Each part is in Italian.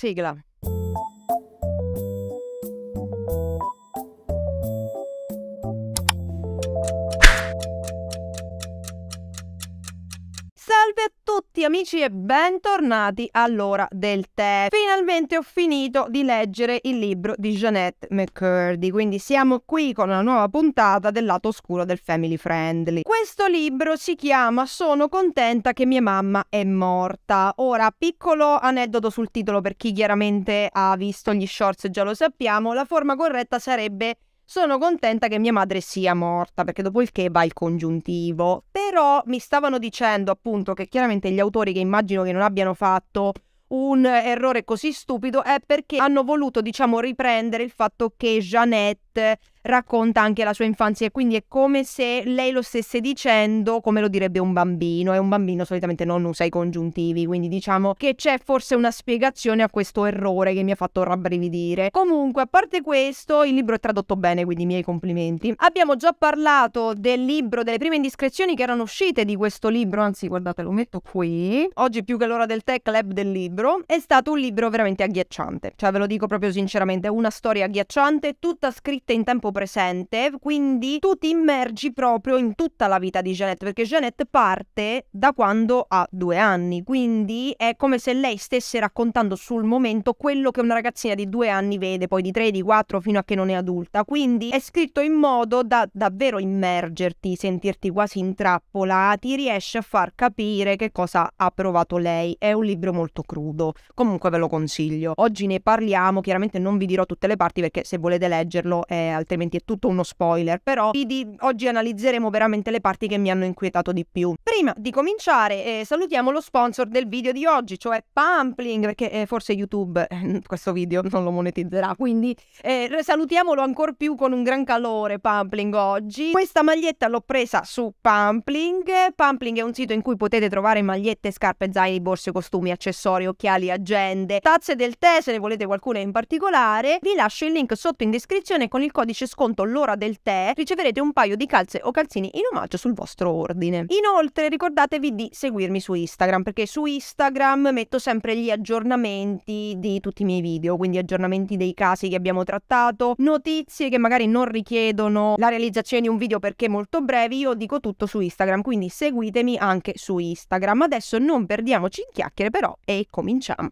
segla. Benvenuti amici e bentornati all'ora del tè. Finalmente ho finito di leggere il libro di Jeanette McCurdy, quindi siamo qui con una nuova puntata del lato oscuro del Family Friendly. Questo libro si chiama Sono contenta che mia mamma è morta. Ora, piccolo aneddoto sul titolo per chi chiaramente ha visto gli shorts e già lo sappiamo, la forma corretta sarebbe sono contenta che mia madre sia morta, perché dopo il che va il congiuntivo. Però mi stavano dicendo appunto che chiaramente gli autori che immagino che non abbiano fatto un errore così stupido è perché hanno voluto, diciamo, riprendere il fatto che Jeannette racconta anche la sua infanzia e quindi è come se lei lo stesse dicendo come lo direbbe un bambino e un bambino solitamente non usa i congiuntivi quindi diciamo che c'è forse una spiegazione a questo errore che mi ha fatto rabbrividire comunque a parte questo il libro è tradotto bene quindi i miei complimenti abbiamo già parlato del libro delle prime indiscrezioni che erano uscite di questo libro anzi guardate lo metto qui oggi più che l'ora del tech lab del libro è stato un libro veramente agghiacciante cioè ve lo dico proprio sinceramente una storia agghiacciante tutta scritta in tempo poco presente, quindi tu ti immergi proprio in tutta la vita di Janet, perché Janet parte da quando ha due anni, quindi è come se lei stesse raccontando sul momento quello che una ragazzina di due anni vede, poi di tre, di quattro, fino a che non è adulta, quindi è scritto in modo da davvero immergerti, sentirti quasi in trappola, ti riesce a far capire che cosa ha provato lei, è un libro molto crudo, comunque ve lo consiglio. Oggi ne parliamo, chiaramente non vi dirò tutte le parti perché se volete leggerlo è altrimenti altrimenti è tutto uno spoiler, però di, oggi analizzeremo veramente le parti che mi hanno inquietato di più. Prima di cominciare eh, salutiamo lo sponsor del video di oggi, cioè Pampling, perché eh, forse YouTube eh, questo video non lo monetizzerà, quindi eh, salutiamolo ancora più con un gran calore Pampling oggi. Questa maglietta l'ho presa su Pampling, Pampling è un sito in cui potete trovare magliette, scarpe, zaini, borse, costumi, accessori, occhiali, agende, tazze del tè se ne volete qualcuna in particolare. Vi lascio il link sotto in descrizione con il codice sconto l'ora del tè, riceverete un paio di calze o calzini in omaggio sul vostro ordine. Inoltre ricordatevi di seguirmi su Instagram, perché su Instagram metto sempre gli aggiornamenti di tutti i miei video, quindi aggiornamenti dei casi che abbiamo trattato, notizie che magari non richiedono la realizzazione di un video perché molto brevi, io dico tutto su Instagram, quindi seguitemi anche su Instagram. Adesso non perdiamoci in chiacchiere però e cominciamo.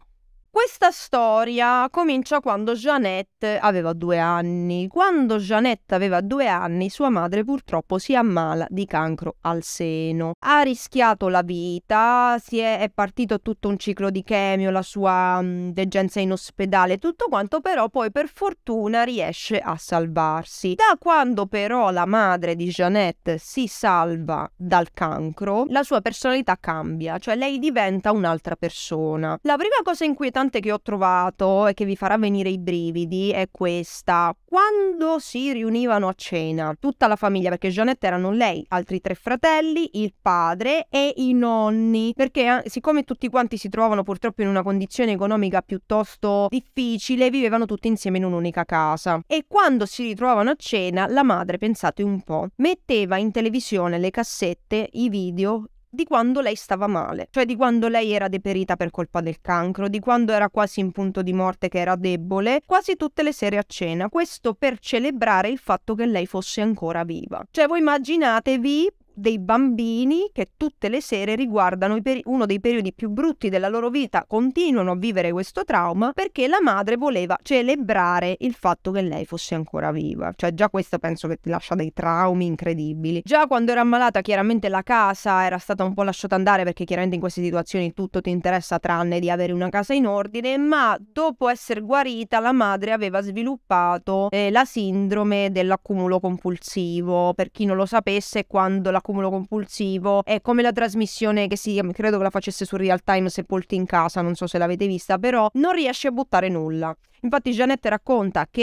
Questa storia comincia quando Jeannette aveva due anni. Quando Jeannette aveva due anni, sua madre purtroppo si ammala di cancro al seno. Ha rischiato la vita, è, è, partito tutto un ciclo di chemio, la sua mh, mm, degenza in ospedale, tutto quanto, però poi per fortuna riesce a salvarsi. Da quando però la madre di Jeannette si salva dal cancro, la sua personalità cambia, cioè lei diventa un'altra persona. La prima cosa inquietante importante che ho trovato e che vi farà venire i brividi è questa. Quando si riunivano a cena tutta la famiglia, perché Jeanette erano lei, altri tre fratelli, il padre e i nonni, perché eh, siccome tutti quanti si trovavano purtroppo in una condizione economica piuttosto difficile, vivevano tutti insieme in un'unica casa. E quando si ritrovavano a cena, la madre, pensate un po', metteva in televisione le cassette, i video di quando lei stava male, cioè di quando lei era deperita per colpa del cancro, di quando era quasi in punto di morte che era debole, quasi tutte le sere a cena, questo per celebrare il fatto che lei fosse ancora viva. Cioè voi immaginatevi dei bambini che tutte le sere riguardano peri- uno dei periodi più brutti della loro vita, continuano a vivere questo trauma perché la madre voleva celebrare il fatto che lei fosse ancora viva. Cioè già questo penso che ti lascia dei traumi incredibili. Già quando era ammalata chiaramente la casa era stata un po' lasciata andare perché chiaramente in queste situazioni tutto ti interessa tranne di avere una casa in ordine, ma dopo essere guarita la madre aveva sviluppato eh, la sindrome dell'accumulo compulsivo. Per chi non lo sapesse, quando la accumulo compulsivo, è come la trasmissione che si credo che la facesse su Real Time Sepolti in casa, non so se l'avete vista, però non riesce a buttare nulla. Infatti Jeanette racconta che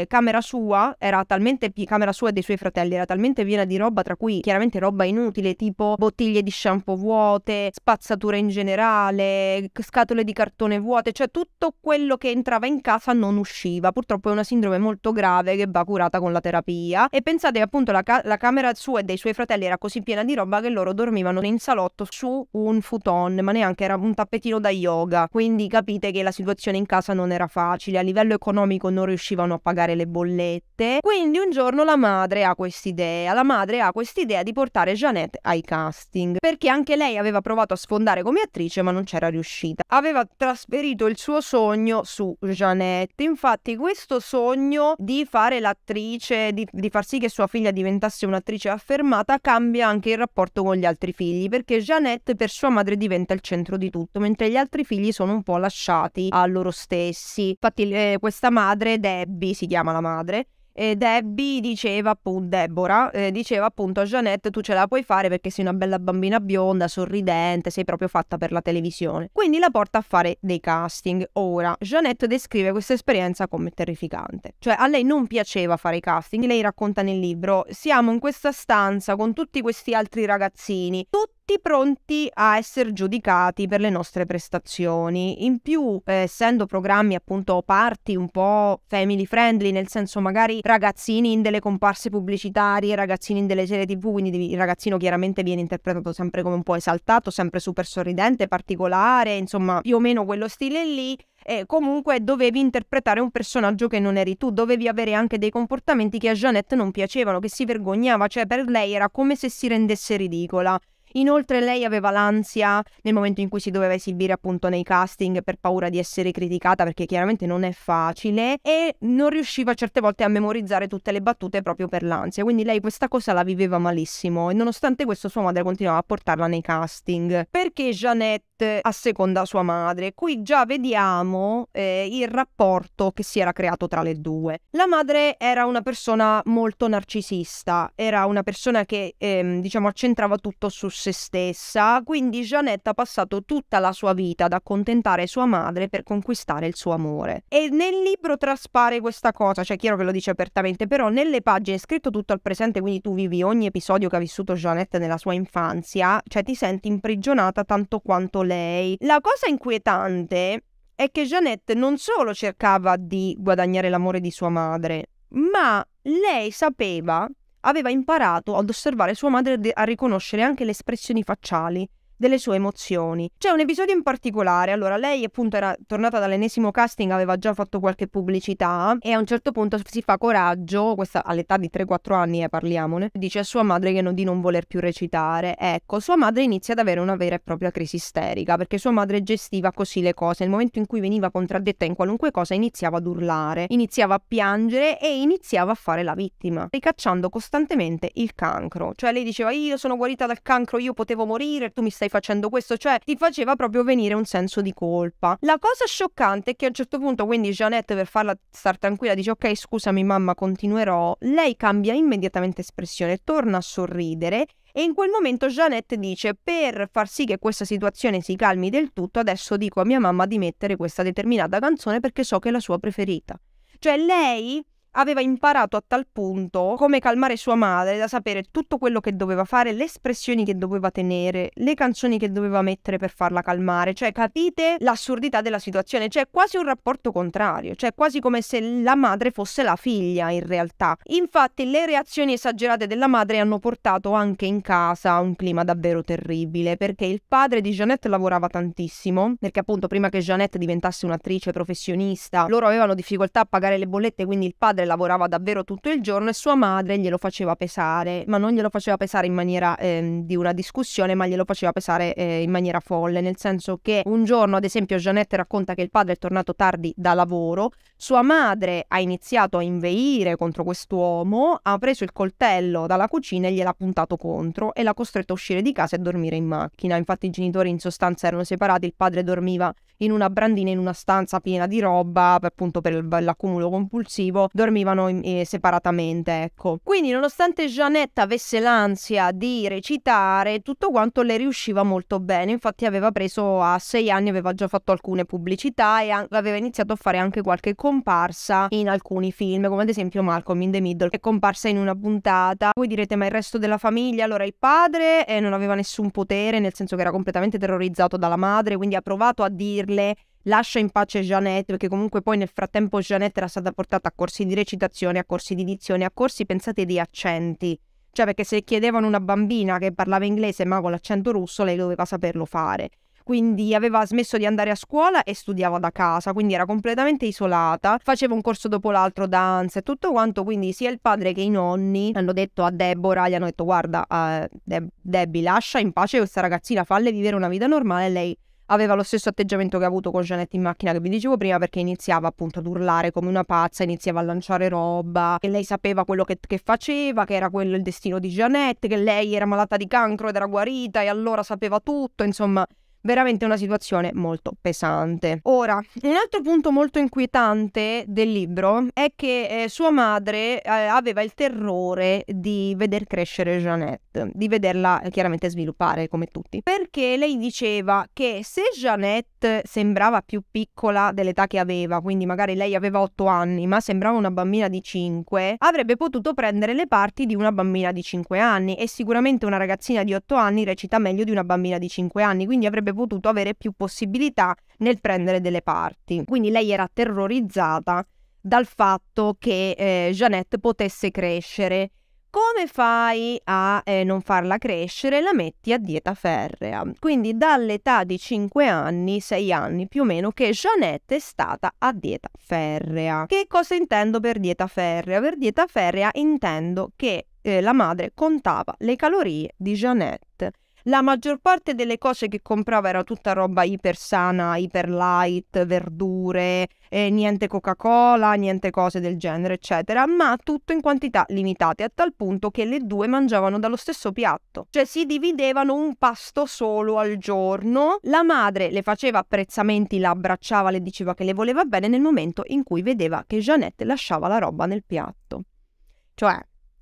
eh, camera sua era talmente pi- camera sua e dei suoi fratelli era talmente piena di roba tra cui chiaramente roba inutile tipo bottiglie di shampoo vuote, spazzatura in generale, scatole di cartone vuote, cioè tutto quello che entrava in casa non usciva. Purtroppo è una sindrome molto grave che va curata con la terapia e pensate che appunto la, ca- la camera sua e dei suoi fratelli era così piena di roba che loro dormivano in salotto su un futon, ma neanche era un tappetino da yoga, quindi capite che la situazione in casa non era facile facile, a livello economico non riuscivano a pagare le bollette. Quindi un giorno la madre ha quest'idea, la madre ha quest'idea di portare Jeanette ai casting, perché anche lei aveva provato a sfondare come attrice ma non c'era riuscita. Aveva trasferito il suo sogno su Jeanette, infatti questo sogno di fare l'attrice, di, di far sì che sua figlia diventasse un'attrice affermata, cambia anche il rapporto con gli altri figli, perché Jeanette per sua madre diventa il centro di tutto, mentre gli altri figli sono un po' lasciati a loro stessi. Infatti eh, questa madre, Debbie, si chiama la madre, e Debbie diceva appunto, Deborah, eh, diceva appunto a Jeanette tu ce la puoi fare perché sei una bella bambina bionda, sorridente, sei proprio fatta per la televisione. Quindi la porta a fare dei casting. Ora, Jeanette descrive questa esperienza come terrificante. Cioè a lei non piaceva fare i casting, lei racconta nel libro, siamo in questa stanza con tutti questi altri ragazzini, tutti tutti pronti a essere giudicati per le nostre prestazioni. In più, eh, essendo programmi appunto parti un po' family friendly, nel senso magari ragazzini in delle comparse pubblicitarie, ragazzini in delle serie tv, quindi il ragazzino chiaramente viene interpretato sempre come un po' esaltato, sempre super sorridente, particolare, insomma più o meno quello stile lì. E comunque dovevi interpretare un personaggio che non eri tu, dovevi avere anche dei comportamenti che a Jeannette non piacevano, che si vergognava, cioè per lei era come se si rendesse ridicola. Inoltre lei aveva l'ansia nel momento in cui si doveva esibire appunto nei casting per paura di essere criticata perché chiaramente non è facile e non riusciva certe volte a memorizzare tutte le battute proprio per l'ansia. Quindi lei questa cosa la viveva malissimo e nonostante questo sua madre continuava a portarla nei casting. Perché Jeannette asseconda sua madre? Qui già vediamo eh, il rapporto che si era creato tra le due. La madre era una persona molto narcisista, era una persona che ehm, diciamo accentrava tutto su sé se stessa, quindi Jeanette ha passato tutta la sua vita ad accontentare sua madre per conquistare il suo amore. E nel libro traspare questa cosa, cioè chiaro che lo dice apertamente, però nelle pagine è scritto tutto al presente, quindi tu vivi ogni episodio che ha vissuto Jeanette nella sua infanzia, cioè ti senti imprigionata tanto quanto lei. La cosa inquietante è che Jeanette non solo cercava di guadagnare l'amore di sua madre, ma lei sapeva aveva imparato ad osservare sua madre a riconoscere anche le espressioni facciali delle sue emozioni. C'è un episodio in particolare, allora lei appunto era tornata dall'ennesimo casting, aveva già fatto qualche pubblicità e a un certo punto si fa coraggio, questa all'età di 3-4 anni eh, parliamone, dice a sua madre che non, di non voler più recitare. Ecco, sua madre inizia ad avere una vera e propria crisi isterica perché sua madre gestiva così le cose, nel momento in cui veniva contraddetta in qualunque cosa iniziava ad urlare, iniziava a piangere e iniziava a fare la vittima, ricacciando costantemente il cancro. Cioè lei diceva io sono guarita dal cancro, io potevo morire, tu mi stai stai facendo questo? Cioè ti faceva proprio venire un senso di colpa. La cosa scioccante è che a un certo punto quindi Jeanette per farla star tranquilla dice ok scusami mamma continuerò, lei cambia immediatamente espressione, torna a sorridere e in quel momento Jeanette dice per far sì che questa situazione si calmi del tutto adesso dico a mia mamma di mettere questa determinata canzone perché so che è la sua preferita. Cioè lei aveva imparato a tal punto come calmare sua madre da sapere tutto quello che doveva fare, le espressioni che doveva tenere, le canzoni che doveva mettere per farla calmare. Cioè, capite l'assurdità della situazione? C'è cioè, quasi un rapporto contrario, cioè quasi come se la madre fosse la figlia in realtà. Infatti, le reazioni esagerate della madre hanno portato anche in casa un clima davvero terribile, perché il padre di Jeannette lavorava tantissimo, perché appunto prima che Jeannette diventasse un'attrice professionista, loro avevano difficoltà a pagare le bollette, quindi il padre lavorava davvero tutto il giorno e sua madre glielo faceva pesare, ma non glielo faceva pesare in maniera eh, di una discussione, ma glielo faceva pesare eh, in maniera folle, nel senso che un giorno, ad esempio, Jeannette racconta che il padre è tornato tardi da lavoro, sua madre ha iniziato a inveire contro quest'uomo, ha preso il coltello dalla cucina e gliel'ha puntato contro e l'ha costretto a uscire di casa e dormire in macchina. Infatti i genitori in sostanza erano separati, il padre dormiva in una brandina in una stanza piena di roba, appunto per l'accumulo compulsivo, dormivano in, eh, separatamente, ecco. Quindi nonostante Jeannette avesse l'ansia di recitare, tutto quanto le riusciva molto bene, infatti aveva preso a sei anni, aveva già fatto alcune pubblicità e a- aveva iniziato a fare anche qualche comparsa in alcuni film, come ad esempio Malcolm in the Middle, che è comparsa in una puntata. Voi direte, ma il resto della famiglia? Allora il padre eh, non aveva nessun potere, nel senso che era completamente terrorizzato dalla madre, quindi ha provato a dire dirle lascia in pace Jeannette, perché comunque poi nel frattempo Jeannette era stata portata a corsi di recitazione, a corsi di dizione, a corsi, pensate, di accenti. Cioè, perché se chiedevano una bambina che parlava inglese ma con l'accento russo, lei doveva saperlo fare. Quindi aveva smesso di andare a scuola e studiava da casa, quindi era completamente isolata, faceva un corso dopo l'altro, danza e tutto quanto, quindi sia il padre che i nonni hanno detto a Deborah, gli hanno detto guarda uh, Deb- Debbie lascia in pace questa ragazzina, falle vivere una vita normale, lei aveva lo stesso atteggiamento che ha avuto con Jeanette in macchina che vi dicevo prima perché iniziava appunto ad urlare come una pazza, iniziava a lanciare roba, che lei sapeva quello che, che faceva, che era quello il destino di Jeanette, che lei era malata di cancro ed era guarita e allora sapeva tutto, insomma veramente una situazione molto pesante. Ora, un altro punto molto inquietante del libro è che eh, sua madre eh, aveva il terrore di veder crescere Jeannette, di vederla eh, chiaramente sviluppare come tutti, perché lei diceva che se Jeannette sembrava più piccola dell'età che aveva, quindi magari lei aveva 8 anni, ma sembrava una bambina di 5, avrebbe potuto prendere le parti di una bambina di 5 anni e sicuramente una ragazzina di 8 anni recita meglio di una bambina di 5 anni, quindi avrebbe potuto avere più possibilità nel prendere delle parti. Quindi lei era terrorizzata dal fatto che eh, Jeannette potesse crescere. Come fai a eh, non farla crescere? La metti a dieta ferrea. Quindi dall'età di 5 anni, 6 anni più o meno, che Jeannette è stata a dieta ferrea. Che cosa intendo per dieta ferrea? Per dieta ferrea intendo che eh, la madre contava le calorie di Jeannette la maggior parte delle cose che comprava era tutta roba iper sana, iper light, verdure, eh, niente Coca-Cola, niente cose del genere, eccetera, ma tutto in quantità limitate, a tal punto che le due mangiavano dallo stesso piatto. Cioè si dividevano un pasto solo al giorno. La madre le faceva apprezzamenti, la abbracciava, le diceva che le voleva bene nel momento in cui vedeva che Jeannette lasciava la roba nel piatto. Cioè,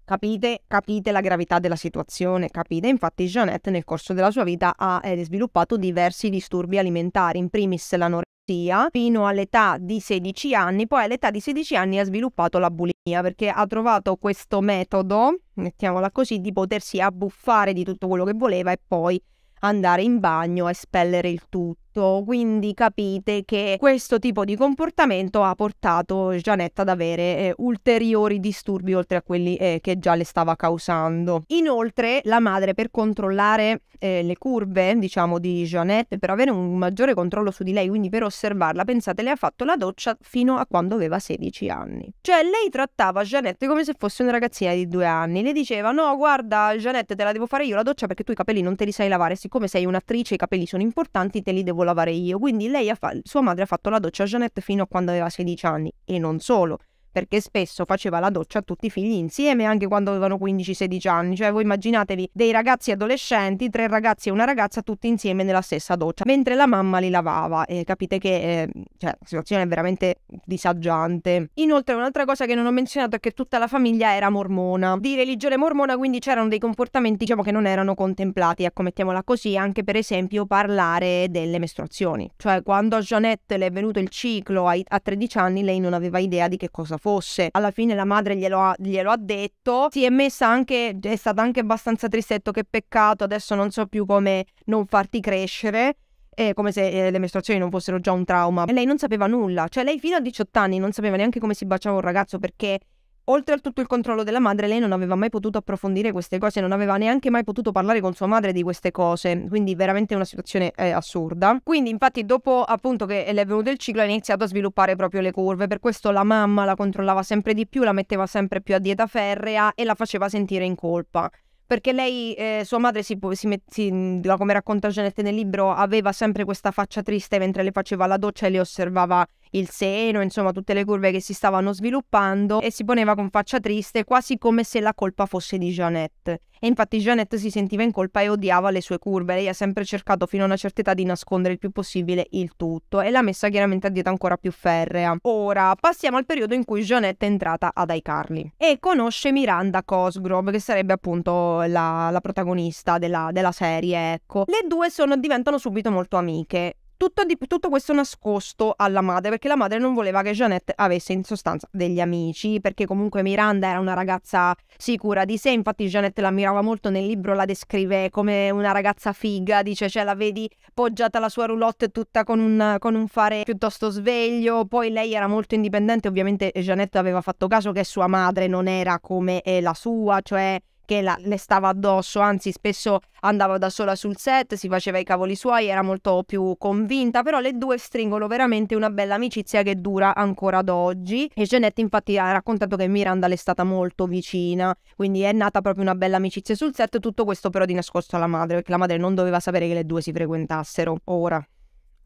Capite, capite, la gravità della situazione, capite? Infatti Jeanette nel corso della sua vita ha eh, sviluppato diversi disturbi alimentari, in primis l'anoressia fino all'età di 16 anni, poi all'età di 16 anni ha sviluppato la bulimia perché ha trovato questo metodo, mettiamola così, di potersi abbuffare di tutto quello che voleva e poi andare in bagno e spellere il tutto fatto, quindi capite che questo tipo di comportamento ha portato Janette ad avere eh, ulteriori disturbi oltre a quelli eh, che già le stava causando. Inoltre la madre per controllare eh, le curve, diciamo, di Jeanette, per avere un maggiore controllo su di lei, quindi per osservarla, pensate, le ha fatto la doccia fino a quando aveva 16 anni. Cioè lei trattava Jeanette come se fosse una ragazzina di due anni, le diceva no guarda Jeanette te la devo fare io la doccia perché tu i capelli non te li sai lavare, siccome sei un'attrice i capelli sono importanti te li devo lavare io. Quindi lei ha fa- sua madre ha fatto la doccia a Jeanette fino a quando aveva 16 anni e non solo, perché spesso faceva la doccia a tutti i figli insieme anche quando avevano 15-16 anni, cioè voi immaginatevi dei ragazzi adolescenti, tre ragazzi e una ragazza tutti insieme nella stessa doccia, mentre la mamma li lavava e capite che eh, cioè, la situazione è veramente disagiante. Inoltre un'altra cosa che non ho menzionato è che tutta la famiglia era mormona, di religione mormona quindi c'erano dei comportamenti diciamo che non erano contemplati, ecco mettiamola così, anche per esempio parlare delle mestruazioni, cioè quando a Jeanette le è venuto il ciclo a, a 13 anni lei non aveva idea di che cosa fosse. Alla fine la madre glielo ha, glielo ha detto. Si è messa anche, è stata anche abbastanza tristetto, che peccato, adesso non so più come non farti crescere. Eh, come se eh, le mestruazioni non fossero già un trauma. E lei non sapeva nulla, cioè lei fino a 18 anni non sapeva neanche come si baciava un ragazzo perché Oltre a tutto il controllo della madre, lei non aveva mai potuto approfondire queste cose, non aveva neanche mai potuto parlare con sua madre di queste cose, quindi veramente una situazione eh, assurda. Quindi infatti dopo appunto che le è venuto il ciclo ha iniziato a sviluppare proprio le curve, per questo la mamma la controllava sempre di più, la metteva sempre più a dieta ferrea e la faceva sentire in colpa perché lei, eh, sua madre, si, si met, come racconta Genette nel libro, aveva sempre questa faccia triste mentre le faceva la doccia e le osservava il seno, insomma tutte le curve che si stavano sviluppando e si poneva con faccia triste, quasi come se la colpa fosse di Jeannette. E infatti Jeannette si sentiva in colpa e odiava le sue curve, lei ha sempre cercato fino a una certa età di nascondere il più possibile il tutto e l'ha messa chiaramente a dieta ancora più ferrea. Ora passiamo al periodo in cui Jeannette è entrata ad iCarly e conosce Miranda Cosgrove che sarebbe appunto la, la protagonista della, della serie, ecco. Le due sono, diventano subito molto amiche tutto, di, tutto, questo nascosto alla madre, perché la madre non voleva che Jeanette avesse in sostanza degli amici, perché comunque Miranda era una ragazza sicura di sé, infatti Jeanette l'ammirava molto nel libro, la descrive come una ragazza figa, dice cioè la vedi poggiata alla sua roulotte tutta con un, con un fare piuttosto sveglio, poi lei era molto indipendente, ovviamente Jeanette aveva fatto caso che sua madre non era come la sua, cioè che la, le stava addosso, anzi spesso andava da sola sul set, si faceva i cavoli suoi, era molto più convinta, però le due stringono veramente una bella amicizia che dura ancora ad oggi e Jeanette infatti ha raccontato che Miranda le è stata molto vicina, quindi è nata proprio una bella amicizia sul set, tutto questo però di nascosto alla madre, perché la madre non doveva sapere che le due si frequentassero ora.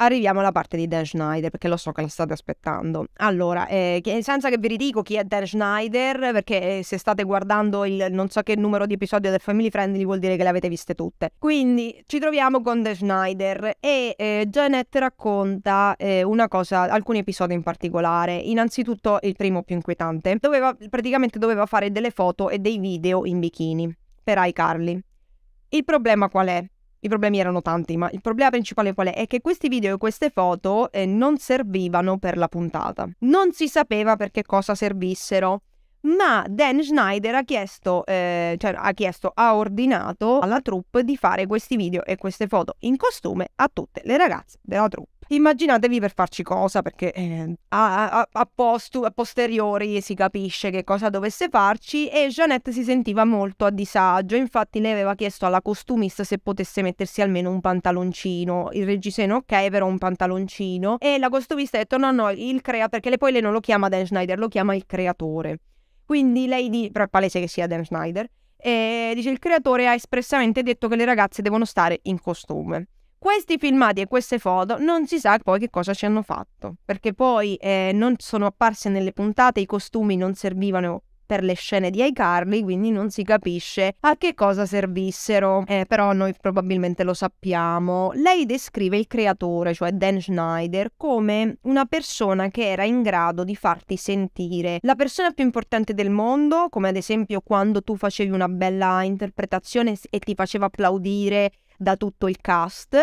Arriviamo alla parte di Dan Schneider perché lo so che la state aspettando. Allora, eh, senza che vi ridico chi è Dan Schneider, perché eh, se state guardando il non so che numero di episodio del Family Friendly vuol dire che le avete viste tutte. Quindi ci troviamo con Dan Schneider e eh, Janet racconta eh, una cosa, alcuni episodi in particolare. Innanzitutto il primo più inquietante, doveva, praticamente doveva fare delle foto e dei video in bikini per iCarly. Il problema qual è? I problemi erano tanti, ma il problema principale qual è? È che questi video e queste foto eh, non servivano per la puntata. Non si sapeva per che cosa servissero. Ma Dan Schneider ha chiesto, eh, cioè ha chiesto, ha ordinato alla troupe di fare questi video e queste foto in costume a tutte le ragazze della troupe. Immaginatevi per farci cosa, perché eh, a, a, a, postu, a, posteriori si capisce che cosa dovesse farci e Jeanette si sentiva molto a disagio, infatti lei aveva chiesto alla costumista se potesse mettersi almeno un pantaloncino, il reggiseno ok però un pantaloncino e la costumista ha detto no no il crea perché poi lei non lo chiama Dan Schneider, lo chiama il creatore. Quindi lei dice, però è palese che sia Dan Schneider, e eh, dice il creatore ha espressamente detto che le ragazze devono stare in costume. Questi filmati e queste foto non si sa poi che cosa ci hanno fatto, perché poi eh, non sono apparse nelle puntate, i costumi non servivano per le scene di iCarly, quindi non si capisce a che cosa servissero, eh, però noi probabilmente lo sappiamo. Lei descrive il creatore, cioè Dan Schneider, come una persona che era in grado di farti sentire la persona più importante del mondo, come ad esempio quando tu facevi una bella interpretazione e ti faceva applaudire da tutto il cast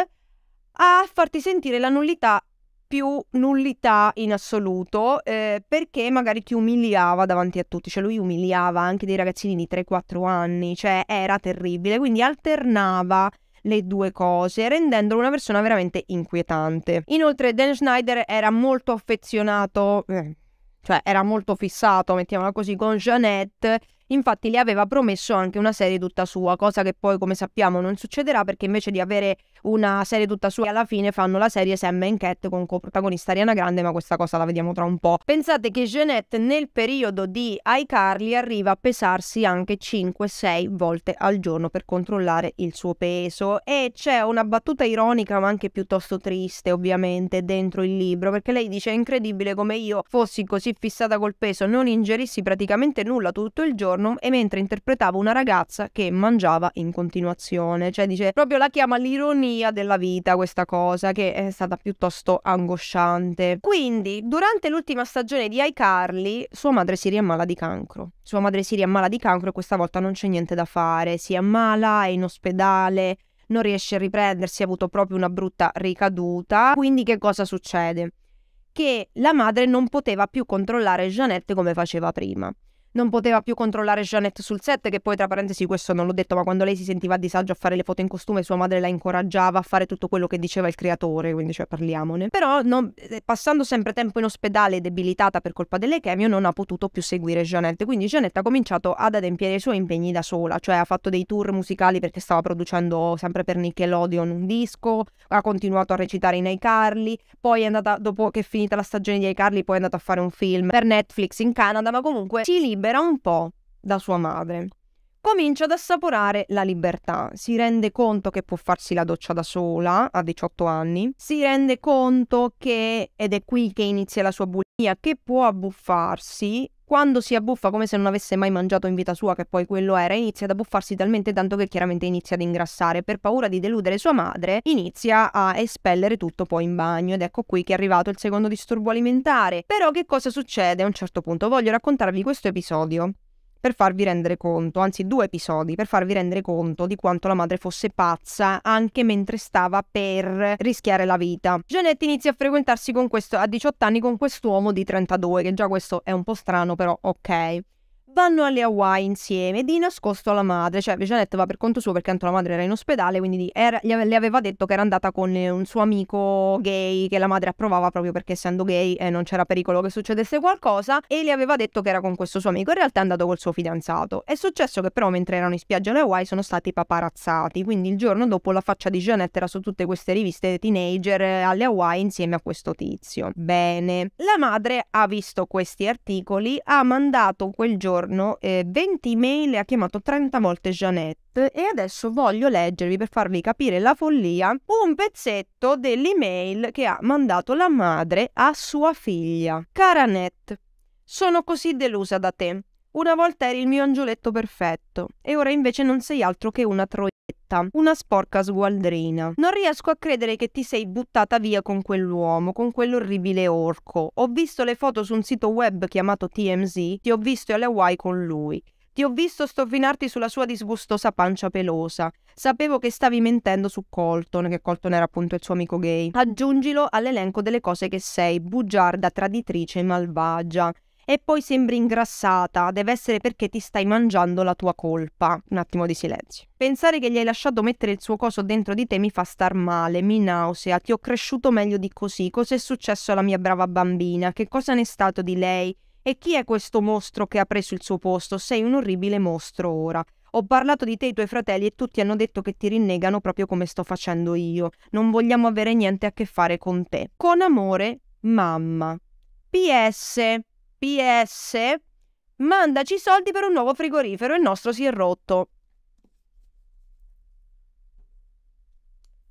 a farti sentire la nullità più nullità in assoluto eh, perché magari ti umiliava davanti a tutti, cioè lui umiliava anche dei ragazzini di 3-4 anni, cioè era terribile, quindi alternava le due cose, rendendolo una persona veramente inquietante. Inoltre Dan Schneider era molto affezionato, eh, cioè era molto fissato, mettiamola così, con Jeanette Infatti le aveva promesso anche una serie tutta sua, cosa che poi come sappiamo non succederà perché invece di avere una serie tutta sua alla fine fanno la serie Sam and Cat con coprotagonista Ariana Grande, ma questa cosa la vediamo tra un po'. Pensate che Jeanette nel periodo di iCarly arriva a pesarsi anche 5-6 volte al giorno per controllare il suo peso e c'è una battuta ironica ma anche piuttosto triste ovviamente dentro il libro perché lei dice è incredibile come io fossi così fissata col peso, non ingerissi praticamente nulla tutto il giorno giorno e mentre interpretavo una ragazza che mangiava in continuazione. Cioè dice, proprio la chiama l'ironia della vita questa cosa che è stata piuttosto angosciante. Quindi, durante l'ultima stagione di iCarly, sua madre si riammala di cancro. Sua madre si riammala di cancro e questa volta non c'è niente da fare. Si ammala, è in ospedale, non riesce a riprendersi, ha avuto proprio una brutta ricaduta. Quindi che cosa succede? Che la madre non poteva più controllare Jeannette come faceva prima non poteva più controllare Jeanette sul set, che poi tra parentesi questo non l'ho detto, ma quando lei si sentiva a disagio a fare le foto in costume, sua madre la incoraggiava a fare tutto quello che diceva il creatore, quindi cioè parliamone. Però non, eh, passando sempre tempo in ospedale debilitata per colpa delle chemio, non ha potuto più seguire Jeanette, quindi Jeanette ha cominciato ad adempiere i suoi impegni da sola, cioè ha fatto dei tour musicali perché stava producendo sempre per Nickelodeon un disco, ha continuato a recitare in iCarly, poi è andata, dopo che è finita la stagione di iCarly, poi è andata a fare un film per Netflix in Canada, ma comunque si libera libera un po' da sua madre. Comincia ad assaporare la libertà, si rende conto che può farsi la doccia da sola a 18 anni, si rende conto che, ed è qui che inizia la sua bulimia, che può abbuffarsi quando si abbuffa come se non avesse mai mangiato in vita sua, che poi quello era, inizia ad abbuffarsi talmente tanto che chiaramente inizia ad ingrassare. Per paura di deludere sua madre, inizia a espellere tutto poi in bagno. Ed ecco qui che è arrivato il secondo disturbo alimentare. Però che cosa succede a un certo punto? Voglio raccontarvi questo episodio per farvi rendere conto, anzi due episodi, per farvi rendere conto di quanto la madre fosse pazza anche mentre stava per rischiare la vita. Jeanette inizia a frequentarsi questo, a 18 anni con quest'uomo di 32, che già questo è un po' strano, però ok vanno alle Hawaii insieme di nascosto alla madre, cioè Jeanette va per conto suo perché tanto la madre era in ospedale, quindi era, le aveva detto che era andata con eh, un suo amico gay che la madre approvava proprio perché essendo gay eh, non c'era pericolo che succedesse qualcosa e le aveva detto che era con questo suo amico, in realtà è andato col suo fidanzato. È successo che però mentre erano in spiaggia alle Hawaii sono stati paparazzati, quindi il giorno dopo la faccia di Jeanette era su tutte queste riviste teenager eh, alle Hawaii insieme a questo tizio. Bene, la madre ha visto questi articoli, ha mandato quel giorno giorno eh, 20 email e ha chiamato 30 volte Jeanette e adesso voglio leggervi per farvi capire la follia un pezzetto dell'email che ha mandato la madre a sua figlia. Cara Annette, sono così delusa da te. Una volta eri il mio angioletto perfetto e ora invece non sei altro che una troietta, una sporca sgualdrina. Non riesco a credere che ti sei buttata via con quell'uomo, con quell'orribile orco. Ho visto le foto su un sito web chiamato TMZ, ti ho visto alle Hawaii con lui. Ti ho visto stoffinarti sulla sua disgustosa pancia pelosa. Sapevo che stavi mentendo su Colton, che Colton era appunto il suo amico gay. Aggiungilo all'elenco delle cose che sei, bugiarda, traditrice, malvagia e poi sembri ingrassata, deve essere perché ti stai mangiando la tua colpa. Un attimo di silenzio. Pensare che gli hai lasciato mettere il suo coso dentro di te mi fa star male, mi nausea, ti ho cresciuto meglio di così, cos'è successo alla mia brava bambina, che cosa ne è stato di lei? E chi è questo mostro che ha preso il suo posto? Sei un orribile mostro ora. Ho parlato di te e i tuoi fratelli e tutti hanno detto che ti rinnegano proprio come sto facendo io. Non vogliamo avere niente a che fare con te. Con amore, mamma. PS. PS, mandaci i soldi per un nuovo frigorifero, il nostro si è rotto.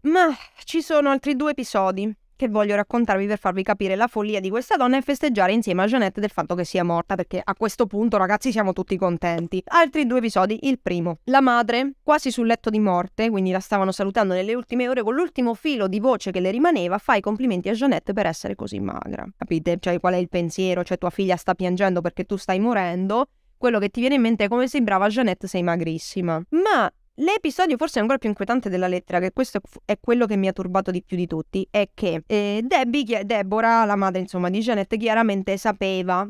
Ma ci sono altri due episodi che voglio raccontarvi per farvi capire la follia di questa donna e festeggiare insieme a Jeanette del fatto che sia morta, perché a questo punto, ragazzi, siamo tutti contenti. Altri due episodi. Il primo, la madre, quasi sul letto di morte, quindi la stavano salutando nelle ultime ore con l'ultimo filo di voce che le rimaneva, fa i complimenti a Jeanette per essere così magra. Capite? Cioè, qual è il pensiero? Cioè, tua figlia sta piangendo perché tu stai morendo quello che ti viene in mente è come sembrava Jeanette sei magrissima. Ma L'episodio forse ancora più inquietante della lettera, che questo è quello che mi ha turbato di più di tutti, è che eh, Debbie, Deborah, la madre insomma, di Janet, chiaramente sapeva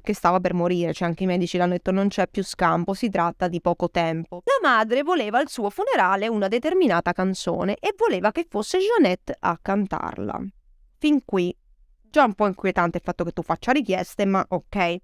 che stava per morire, cioè anche i medici l'hanno detto non c'è più scampo, si tratta di poco tempo. La madre voleva al suo funerale una determinata canzone e voleva che fosse Jeanette a cantarla. Fin qui, già un po' inquietante il fatto che tu faccia richieste, ma ok.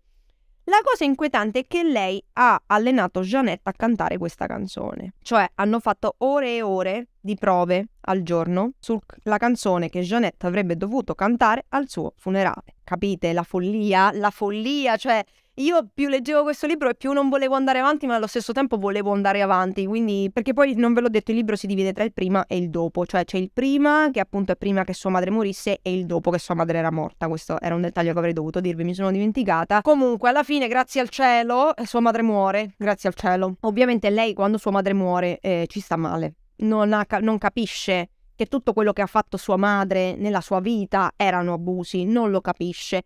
La cosa inquietante è che lei ha allenato Jeanette a cantare questa canzone. Cioè hanno fatto ore e ore di prove al giorno sulla canzone che Jeanette avrebbe dovuto cantare al suo funerale. Capite la follia? La follia, cioè io più leggevo questo libro e più non volevo andare avanti, ma allo stesso tempo volevo andare avanti. Quindi, perché poi non ve l'ho detto, il libro si divide tra il prima e il dopo, cioè c'è il prima, che appunto è prima che sua madre morisse, e il dopo che sua madre era morta. Questo era un dettaglio che avrei dovuto dirvi, mi sono dimenticata. Comunque, alla fine, grazie al cielo, eh, sua madre muore. Grazie al cielo. Ovviamente, lei, quando sua madre muore, eh, ci sta male. non, ha, non capisce che tutto quello che ha fatto sua madre nella sua vita erano abusi, non lo capisce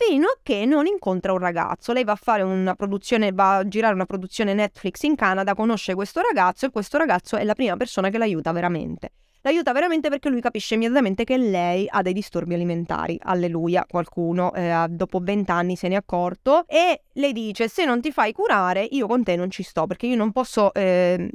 fino a che non incontra un ragazzo. Lei va a fare una produzione, va a girare una produzione Netflix in Canada, conosce questo ragazzo e questo ragazzo è la prima persona che l'aiuta veramente. L'aiuta veramente perché lui capisce immediatamente che lei ha dei disturbi alimentari. Alleluia, qualcuno eh, dopo vent'anni se ne è accorto e le dice se non ti fai curare io con te non ci sto perché io non posso eh,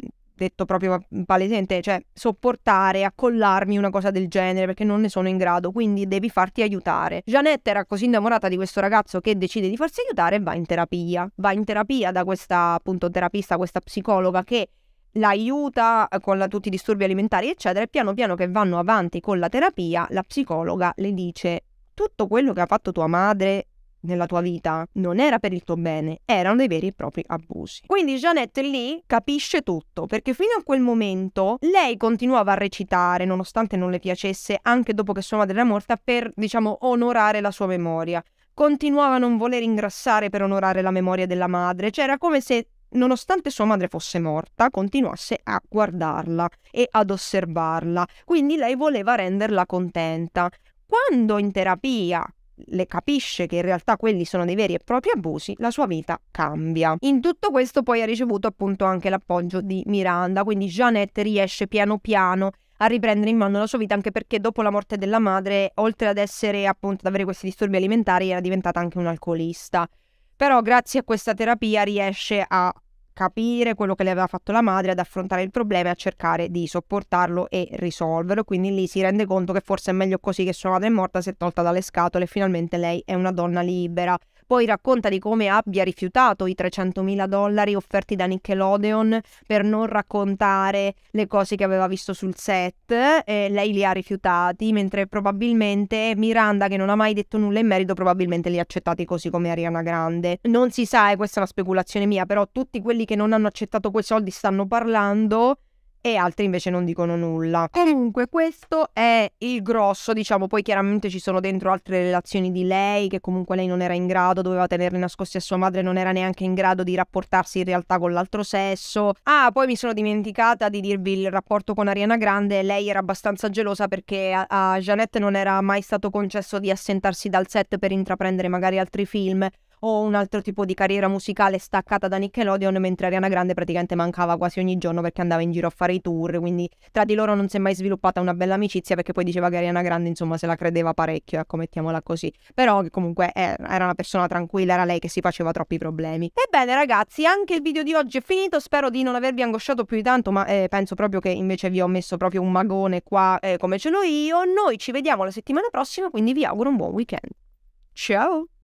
detto proprio mhmm, palesemente, cioè sopportare, accollarmi una cosa del genere perché non ne sono in grado, quindi devi farti aiutare. Janette era così innamorata di questo ragazzo che decide di farsi aiutare e va in terapia. Va in terapia da questa appunto terapista, questa psicologa che l'aiuta eh, con la, tutti i disturbi alimentari, eccetera, e piano piano che vanno avanti con la terapia, la psicologa le dice tutto quello che ha fatto tua madre nella tua vita non era per il tuo bene, erano dei veri e propri abusi. Quindi Jeanette lì capisce tutto, perché fino a quel momento lei continuava a recitare, nonostante non le piacesse, anche dopo che sua madre era morta, per, diciamo, onorare la sua memoria. Continuava a non voler ingrassare per onorare la memoria della madre, cioè era come se nonostante sua madre fosse morta, continuasse a guardarla e ad osservarla, quindi lei voleva renderla contenta. Quando in terapia le capisce che in realtà quelli sono dei veri e propri abusi, la sua vita cambia. In tutto questo poi ha ricevuto appunto anche l'appoggio di Miranda, quindi Jeanette riesce piano piano a riprendere in mano la sua vita anche perché dopo la morte della madre, oltre ad essere appunto ad avere questi disturbi alimentari, era diventata anche un'alcolista. Però grazie a questa terapia riesce a capire quello che le aveva fatto la madre, ad affrontare il problema e a cercare di sopportarlo e risolverlo. Quindi lì si rende conto che forse è meglio così che sua madre è morta, si è tolta dalle scatole e finalmente lei è una donna libera. Poi racconta di come abbia rifiutato i 300.000 dollari offerti da Nickelodeon per non raccontare le cose che aveva visto sul set. E lei li ha rifiutati, mentre probabilmente Miranda, che non ha mai detto nulla in merito, probabilmente li ha accettati così come Ariana Grande. Non si sa, e eh, questa è una speculazione mia, però tutti quelli che non hanno accettato quei soldi stanno parlando e altri invece non dicono nulla. Comunque questo è il grosso, diciamo, poi chiaramente ci sono dentro altre relazioni di lei che comunque lei non era in grado, doveva tenerle nascoste a sua madre, non era neanche in grado di rapportarsi in realtà con l'altro sesso. Ah, poi mi sono dimenticata di dirvi il rapporto con Ariana Grande, lei era abbastanza gelosa perché a, a Jeanette non era mai stato concesso di assentarsi dal set per intraprendere magari altri film o un altro tipo di carriera musicale staccata da Nickelodeon, mentre Ariana Grande praticamente mancava quasi ogni giorno perché andava in giro a fare i tour, quindi tra di loro non si è mai sviluppata una bella amicizia perché poi diceva che Ariana Grande insomma se la credeva parecchio, ecco mettiamola così, però che comunque eh, era una persona tranquilla, era lei che si faceva troppi problemi. Ebbene ragazzi, anche il video di oggi è finito, spero di non avervi angosciato più di tanto, ma eh, penso proprio che invece vi ho messo proprio un magone qua eh, come ce l'ho io, noi ci vediamo la settimana prossima, quindi vi auguro un buon weekend. Ciao!